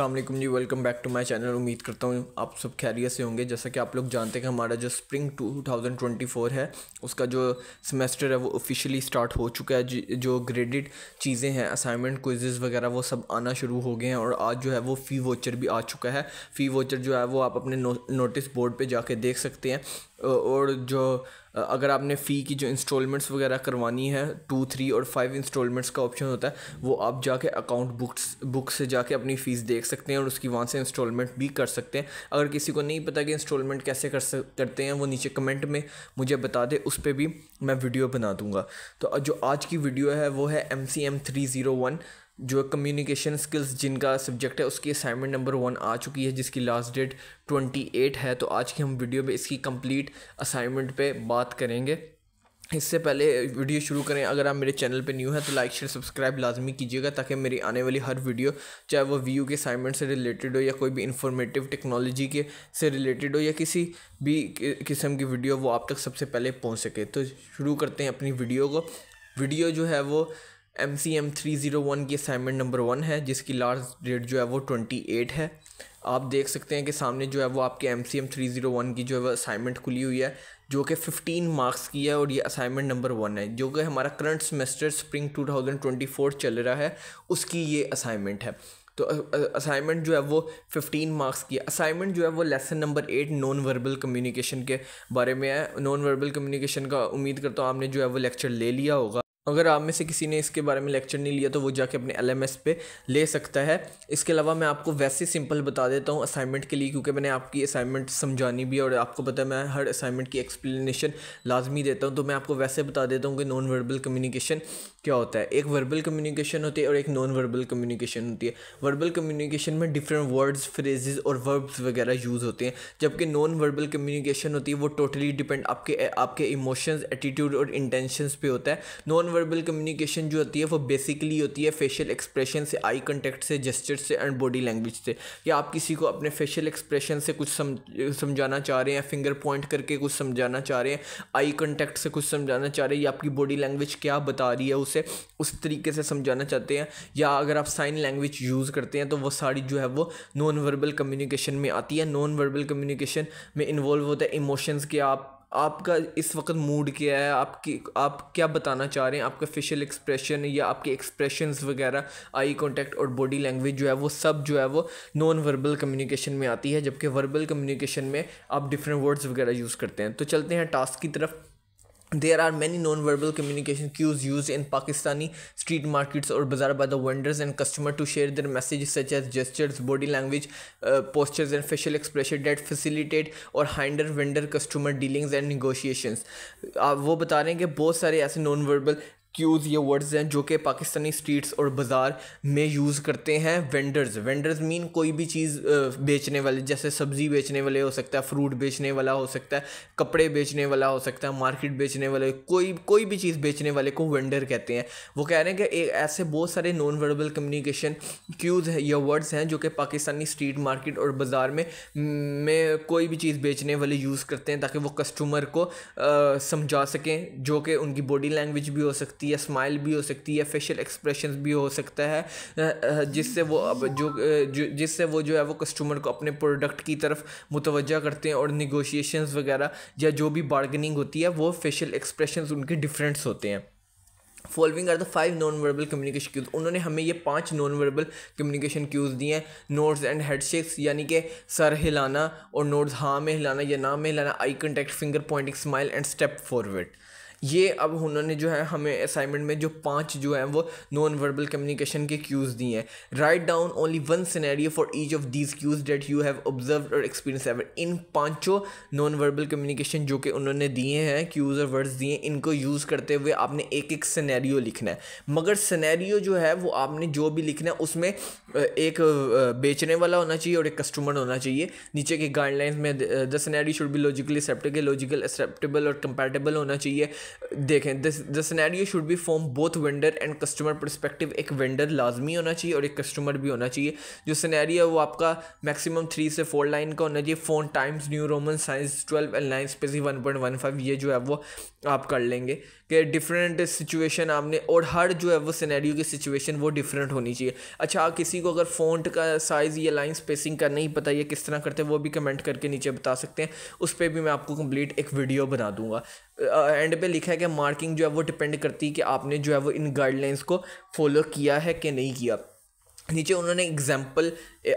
Aslam ji welcome back to my channel उम्मीद करता हूँ आप सब खैरियत से होंगे जैसा कि आप लोग जानते हैं कि हमारा जो स्प्रिंग 2024 है उसका जो सेमेस्टर है वो ऑफिशियली स्टार्ट हो चुका है जो ग्रेडेड चीज़ें हैं असाइनमेंट क्विजेज़ वगैरह वो सब आना शुरू हो गए हैं और आज जो है वो फ़ी वोचर भी आ चुका है फ़ी वोचर जो है वो आप अपने नो, नोटिस बोर्ड पर जाके देख सकते हैं और जो अगर आपने फ़ी की जो इंस्टॉलमेंट्स वगैरह करवानी है टू थ्री और फाइव इंस्टॉलमेंट्स का ऑप्शन होता है वो आप जाके अकाउंट बुक्स बुक से जाके अपनी फ़ीस देख सकते हैं और उसकी वहाँ से इंस्टॉलमेंट भी कर सकते हैं अगर किसी को नहीं पता कि इंस्टॉलमेंट कैसे कर सक करते हैं वो नीचे कमेंट में मुझे बता दे उस पर भी मैं वीडियो बना दूँगा तो जो आज की वीडियो है वो है M C M three zero one जो कम्युनिकेशन स्किल्स जिनका सब्जेक्ट है उसकी असाइनमेंट नंबर वन आ चुकी है जिसकी लास्ट डेट ट्वेंटी एट है तो आज की हम वीडियो पे इसकी कंप्लीट असाइनमेंट पे बात करेंगे इससे पहले वीडियो शुरू करें अगर आप मेरे चैनल पे न्यू हैं तो लाइक शेयर सब्सक्राइब लाजमी कीजिएगा ताकि मेरी आने वाली हर वीडियो चाहे वो वी के असाइनमेंट से रिलेटेड हो या कोई भी इंफॉर्मेटिव टेक्नोलॉजी के से रिलेटेड हो या किसी भी किस्म की वीडियो वो आप तक सबसे पहले पहुँच सके तो शुरू करते हैं अपनी वीडियो को वीडियो जो है वो M C M three zero one की असाइनमेंट नंबर वन है जिसकी लास्ट डेट जो है वो ट्वेंटी एट है आप देख सकते हैं कि सामने जो है वो आपके M C M three zero one की जो है वो असाइनमेंट खुली हुई है जो कि फिफ्टीन मार्क्स की है और ये असाइनमेंट नंबर वन है जो कि हमारा current semester spring two thousand twenty four चल रहा है उसकी ये असाइनमेंट है तो असाइनमेंट जो है वो फिफ्टीन मार्क्स की असाइनमेंट जो है वो lesson number eight non verbal communication के बारे में है नॉन वर्बल कम्युनिकेशन का उम्मीद करता हूँ आपने जो है वो लेक्चर ले लिया होगा अगर आप में से किसी ने इसके बारे में लेक्चर नहीं लिया तो वो जाके अपने एल पे ले सकता है इसके अलावा मैं आपको वैसे सिंपल बता देता हूँ असाइनमेंट के लिए क्योंकि मैंने आपकी असाइनमेंट समझानी भी और आपको पता है मैं हर असाइनमेंट की एक्सप्लेनेशन लाजमी देता हूँ तो मैं आपको वैसे बता देता हूँ कि नॉन वर्बल कम्युनिकेशन क्या होता है एक वर्बल कम्युनिकेशन होती है और एक नॉन वर्बल कम्युनिकेशन होती है वर्बल कम्युनिकेशन में डिफरेंट वर्ड्स फ्रेजेज और वर्ब्स वगैरह यूज़ होते हैं जबकि नॉन वर्बल कम्युनिकेशन होती है वो टोटली डिपेंड आपके आपके इमोशंस एटीट्यूड और इंटेंशंस पे होता है नॉन वर्बल कम्युनिकेशन जो होती है वो बेसिकली होती है फेशियल एक्सप्रेशन से आई कॉन्टेक्ट से जेस्चर से एंड बॉडी लैंग्वेज से या आप किसी को अपने फेशियल एक्सप्रेशन से कुछ समझाना चाह रहे हैं फिंगर पॉइंट करके कुछ समझाना चाह रहे हैं आई कॉन्टेक्ट से कुछ समझाना चाह रहे हैं या आपकी बॉडी लैंग्वेज क्या बता रही है उसे उस तरीके से समझाना चाहते हैं या अगर आप साइन लैंग्वेज यूज़ करते हैं तो वो सारी जो है वो नॉन वर्बल कम्युनिकेशन में आती है नॉन वर्बल कम्युनिकेशन में इन्वॉल्व होता है इमोशंस के आप आपका इस वक्त मूड क्या है आपकी आप क्या बताना चाह रहे हैं आपका फेशियल एक्सप्रेशन या आपके एक्सप्रेशन वगैरह आई कॉन्टैक्ट और बॉडी लैंग्वेज जो है वो सब जो है वो नॉन वर्बल कम्युनिकेशन में आती है जबकि वर्बल कम्युनिकेशन में आप डिफरेंट वर्ड्स वगैरह यूज़ करते हैं तो चलते हैं टास्क की तरफ There are many non-verbal communication cues used in Pakistani street markets or bazaar by the vendors and customer to share their messages such as gestures, body language, uh, postures and facial expression that facilitate or hinder vendor customer dealings and negotiations. आप uh, वो बता रहे हैं कि बहुत सारे ऐसे ऐसे non-verbal क्यूज़ ये वर्ड्स हैं जो कि पाकिस्तानी स्ट्रीट्स और बाज़ार में यूज़ करते हैं वेंडर्स वेंडर्स मीन कोई भी चीज़ बेचने वाले जैसे सब्ज़ी बेचने वाले हो सकता है फ्रूट बेचने वाला हो सकता है कपड़े बेचने वाला हो सकता है मार्केट बेचने वाले कोई कोई भी चीज़ बेचने वाले को वेंडर कहते हैं वो कह रहे हैं कि ऐसे बहुत सारे नॉन वर्बल कम्युनिकेशन क्यूज़ या वर्ड्स हैं जो कि पाकिस्तानी स्ट्रीट मार्केट और बाज़ार में में कोई भी चीज़ बेचने वाले यूज़ करते हैं ताकि वो कस्टमर को समझा सकें जो कि उनकी बॉडी लैंग्वेज भी हो सकती सकती है स्माइल भी हो सकती है फेशियल एक्सप्रेशन भी हो सकता है जिससे वो अब जो, जिससे वो जो है वो कस्टमर को अपने प्रोडक्ट की तरफ मुतवजह करते हैं और निगोशिएशन वगैरह या जो भी बार्गनिंग होती है वो फेशियल एक्सप्रेशन उनके डिफरेंट्स होते हैं following are the five non verbal communication cues उन्होंने हमें ये पांच नॉन वर्बल कम्युनिकेशन क्यूज़ दिए हैं नोट्स एंड हेड शेक्स यानी कि सर हिलाना और नोट्स हाँ में हिलाना या ना में हिलाना eye contact finger pointing smile and step forward ये अब उन्होंने जो है हमें असाइनमेंट में जो पाँच जो है वो नॉन वर्बल कम्युनिकेशन के क्यूज़ दिए हैं write down only one scenario for each of these cues that you have observe और एक्सपीरियंस एवर इन पाँचों नॉन वर्बल कम्युनिकेशन जो कि उन्होंने दिए हैं क्यूज़ और वर्ड्स दिए इनको यूज़ करते हुए आपने एक एक सिनेरियो लिखना है मगर सिनेरियो जो है वो आपने जो भी लिखना है उसमें एक बेचने वाला होना चाहिए और एक कस्टमर होना चाहिए नीचे के गाइडलाइंस में the scenario should be logically acceptable logical acceptable और कंपेटेबल होना चाहिए देखें the scenario should be from both vendor and customer perspective एक वेंडर लाजमी होना चाहिए और एक कस्टमर भी होना चाहिए जो सिनेरियो है वो आपका मैक्सिमम थ्री से फोर लाइन का होना चाहिए फोन टाइम्स न्यू रोमन साइंस twelve and line spacing one point one five ये जो है वो आप कर लेंगे कि डिफरेंट सिचुएशन आपने और हर जो है वो सिनेरियो की सिचुएशन वो डिफरेंट होनी चाहिए अच्छा किसी को अगर फोन का साइज़ या लाइन स्पेसिंग का नहीं पता ये किस तरह करते हैं वो भी कमेंट करके नीचे बता सकते हैं उस पर भी मैं आपको कंप्लीट एक वीडियो बना दूंगा एंड पे लिखा है कि मार्किंग जो है वो डिपेंड करती है कि आपने जो है वो इन गाइडलाइंस को फॉलो किया है कि नहीं किया नीचे उन्होंने एग्जाम्पल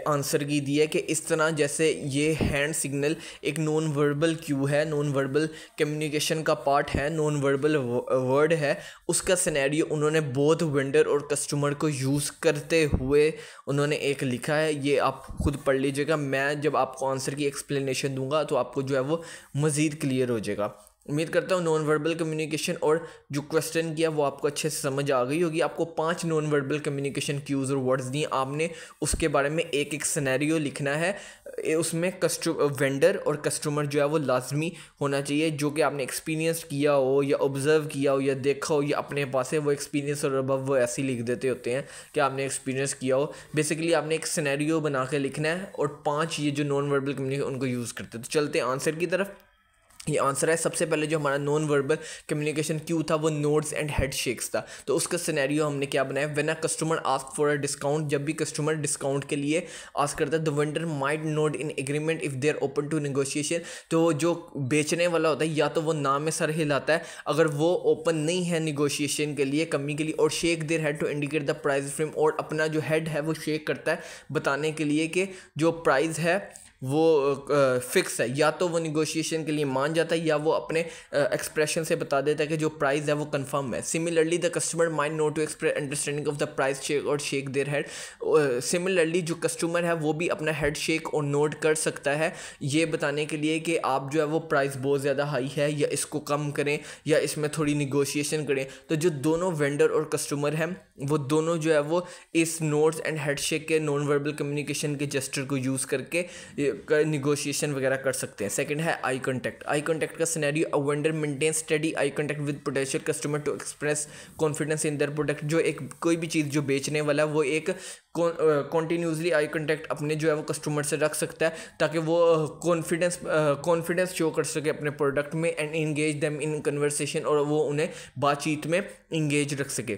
आंसर की दी है कि इस तरह जैसे ये हैंड सिग्नल एक नॉन वर्बल क्यू है नॉन वर्बल कम्युनिकेशन का पार्ट है नॉन वर्बल वर्ड है उसका सिनेरियो उन्होंने बोथ वेंडर और कस्टमर को यूज़ करते हुए उन्होंने एक लिखा है ये आप खुद पढ़ लीजिएगा मैं जब आपको आंसर की एक्सप्लेनेशन दूंगा तो आपको जो है वो मज़ीद क्लियर हो जाएगा उम्मीद करता हूँ नॉन वर्बल कम्युनिकेशन और जो क्वेश्चन किया वो आपको अच्छे से समझ आ गई होगी आपको पांच नॉन वर्बल कम्युनिकेशन क्यूज और वर्ड्स दिए आपने उसके बारे में एक एक सिनेरियो लिखना है उसमें कस्ट वेंडर और कस्टमर जो है वो लाजमी होना चाहिए जो कि आपने एक्सपीरियंस किया हो या ऑब्ज़र्व किया हो या देखा हो या अपने पास है वो एक्सपीरियंस और अब वो ऐसे ही लिख देते होते हैं कि आपने एक्सपीरियंस किया हो बेसिकली आपने एक सिनेरियो बना के लिखना है और पाँच ये जो नॉन वर्बल कम्युनिकेशन उनको यूज़ करते हैं तो चलते आंसर की तरफ ये आंसर है सबसे पहले जो हमारा नॉन वर्बल कम्युनिकेशन क्यू था वो नोट्स एंड हेड शेक्स था तो उसका सिनेरियो हमने क्या बनाया when a customer ask for a discount जब भी कस्टमर डिस्काउंट के लिए आस्क करता है the vendor might nod in agreement if they are open to negotiation तो जो बेचने वाला होता है या तो वो नाम में सर हिलाता है अगर वो ओपन नहीं है निगोशिएशन के लिए कमी के लिए और shake their head to indicate the price frame और अपना जो हेड है वो शेक करता है बताने के लिए कि जो प्राइज़ है वो फिक्स है या तो वो निगोशिएशन के लिए मान जाता है या वो अपने एक्सप्रेशन से बता देता है कि जो प्राइस है वो कंफर्म है similarly the customer might nod to express understanding of the price shake और शेक देर हेड सिमिलरली जो कस्टमर है वो भी अपना हेड शेक और नोट कर सकता है ये बताने के लिए कि आप जो है वो प्राइस बहुत ज़्यादा हाई है या इसको कम करें या इसमें थोड़ी निगोशिएशन करें तो जो दोनों वेंडर और कस्टमर हैं वो दोनों जो है वो इस नोट्स एंड हेड शेक के नॉन वर्बल कम्युनिकेशन के जस्टर को यूज़ करके निगोशिएशन वगैरह कर सकते हैं सेकंड है आई कॉन्टैक्ट आई कॉन्टैक्ट का scenario a vendor maintain steady eye contact with potential customer to express confidence in their product जो एक कोई भी चीज़ जो बेचने वाला है वो एक कॉन्टीन्यूसली आई कॉन्टैक्ट अपने जो है वो कस्टमर से रख सकता है ताकि वो कॉन्फिडेंस कॉन्फिडेंस शो कर सके अपने प्रोडक्ट में and engage them in conversation और वो उन्हें बातचीत में इंगेज रख सके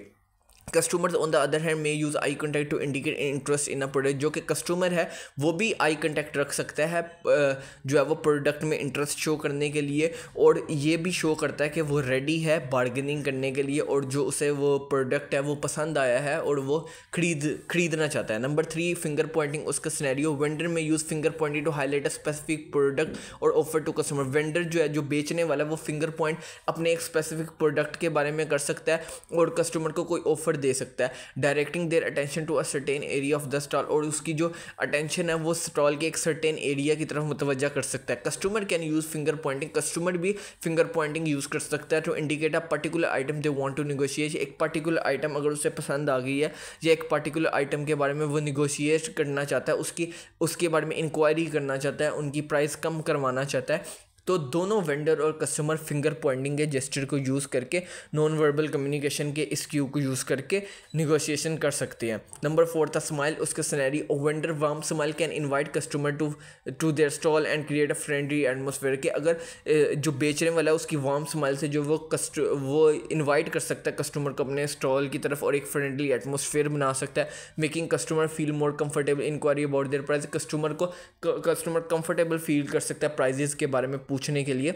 customers on the other hand may use eye contact to indicate interest in a product जो कि कस्टमर है वो भी आई कॉन्टैक्ट रख सकता है जो है वो प्रोडक्ट में इंटरेस्ट शो करने के लिए और ये भी शो करता है कि वो रेडी है बार्गेनिंग करने के लिए और जो उसे वो प्रोडक्ट है वो पसंद आया है और वो खरीद खरीदना चाहता है नंबर थ्री फिंगर पॉइंटिंग उसका scenario vendor may use finger pointing to highlight a specific product और ऑफर टू कस्टमर वेंडर जो है जो बेचने वाला है वो फिंगर पॉइंट अपने एक स्पेसिफिक प्रोडक्ट के बारे में कर सकता है और कस्टमर को कोई ऑफर एफर्ट दे सकता है directing their attention to a certain area of the stall और उसकी जो अटेंशन है वो स्टॉल के एक सर्टेन एरिया की तरफ मुतवजह कर सकता है customer can use finger pointing customer भी फिंगर पॉइंटिंग यूज़ कर सकता है to indicate a particular item they want to negotiate एक पर्टिकुलर आइटम अगर उसे पसंद आ गई है या एक पर्टिकुलर आइटम के बारे में वो निगोशिएट करना चाहता है उसकी उसके बारे में इंक्वायरी करना चाहता है उनकी प्राइस कम करवाना चाहता है तो दोनों वेंडर और कस्टमर फिंगर पॉइंटिंग के जेस्टर को यूज़ करके नॉन वर्बल कम्युनिकेशन के इस क्यू को यूज़ करके निगोशिएशन कर सकते हैं नंबर फोर था स्माइल उसका scenario vendor warm smile can invite customer to to their stall and create a friendly atmosphere के अगर जो बेचने वाला है उसकी वार्म स्माइल से जो वो कस्ट वो इन्वाइट कर सकता है कस्टमर को अपने स्टॉल की तरफ और एक फ्रेंडली एटमोसफेयर बना सकता है making customer feel more comfortable inquiry about their price customer को कस्टमर कंफर्टेबल फील कर सकता है प्राइजेस के बारे में पूछने के लिए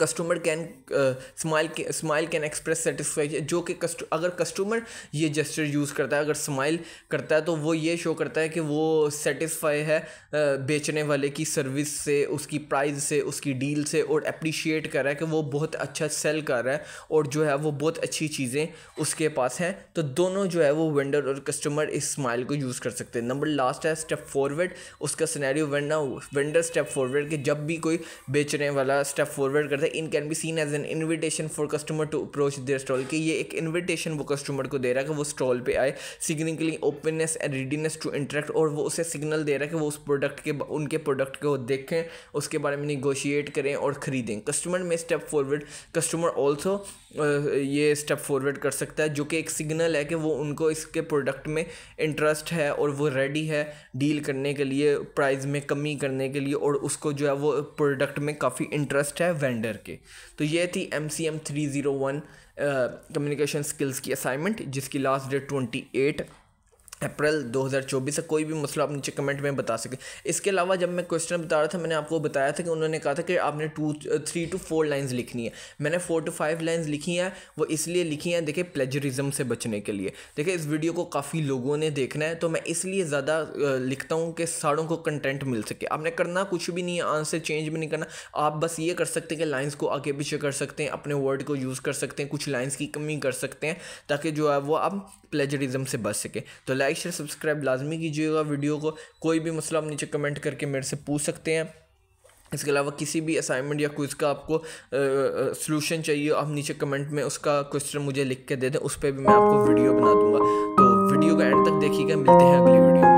customer can smile smile can express satisfaction जो कि कस्ट अगर कस्टमर ये जेस्टर यूज़ करता है अगर स्माइल करता है तो वो ये शो करता है कि वो सेटिस्फाई है uh, बेचने वाले की सर्विस से उसकी प्राइस से उसकी डील से और अप्रिशिएट कर रहा है कि वो बहुत अच्छा सेल कर रहा है और जो है वो बहुत अच्छी चीज़ें उसके पास हैं तो दोनों जो है वो वेंडर और कस्टमर इस स्माइल को यूज़ कर सकते हैं नंबर लास्ट है स्टेप फॉरवर्ड उसका सिनेरियो वेंडर स्टेप फॉरवर्ड कि जब भी कोई बेचने वाला स्टेप फॉरवर्ड करता है इन can be seen as an invitation for customer to approach their stall कि ये एक इन्विटेशन वो कस्टमर को दे रहा है कि वो स्टॉल पे आए सिग्निकली के लिए openness and readiness to interact और वो उसे सिग्नल दे रहा है कि वो उस प्रोडक्ट के उनके प्रोडक्ट को देखें उसके बारे में निगोशिएट करें और ख़रीदें customer may step forward customer also ये स्टेप फॉरवर्ड कर सकता है जो कि एक सिग्नल है कि वो उनको इसके प्रोडक्ट में इंटरेस्ट है और वो रेडी है डील करने के लिए प्राइस में कमी करने के लिए और उसको जो है वो प्रोडक्ट में काफ़ी इंटरेस्ट है वेंडर वेंडर के तो ये थी M C M three zero one communication skills की असाइनमेंट जिसकी last date twenty eight April 2024 का कोई भी मसला आप नीचे कमेंट में बता सकें इसके अलावा जब मैं क्वेश्चन बता रहा था मैंने आपको बताया था कि उन्होंने कहा था कि आपने two three to four lines लिखनी है मैंने फोर टू फाइव लाइंस लिखी हैं वो इसलिए लिखी हैं देखिए प्लेजरिज्म से बचने के लिए देखिए इस वीडियो को काफ़ी लोगों ने देखना है तो मैं इसलिए ज़्यादा लिखता हूँ कि सारों को कंटेंट मिल सके आपने करना कुछ भी नहीं है आंसर चेंज भी नहीं करना आप बस ये कर सकते हैं कि लाइन्स को आगे पीछे कर सकते हैं अपने वर्ड को यूज़ कर सकते हैं कुछ लाइन्स की कमी कर सकते हैं ताकि जो है वो आप प्लेजरिज्म से बच सके तो लाइक लाइक शेयर सब्सक्राइब लाजमी कीजिएगा वीडियो को कोई भी मसला आप नीचे कमेंट करके मेरे से पूछ सकते हैं इसके अलावा किसी भी असाइनमेंट या क्विज़ का आपको सोलूशन चाहिए आप नीचे कमेंट में उसका क्वेश्चन मुझे लिख के दे दें उस पर भी मैं आपको वीडियो बना दूंगा तो वीडियो का एंड तक देखिएगा मिलते हैं अगली वीडियो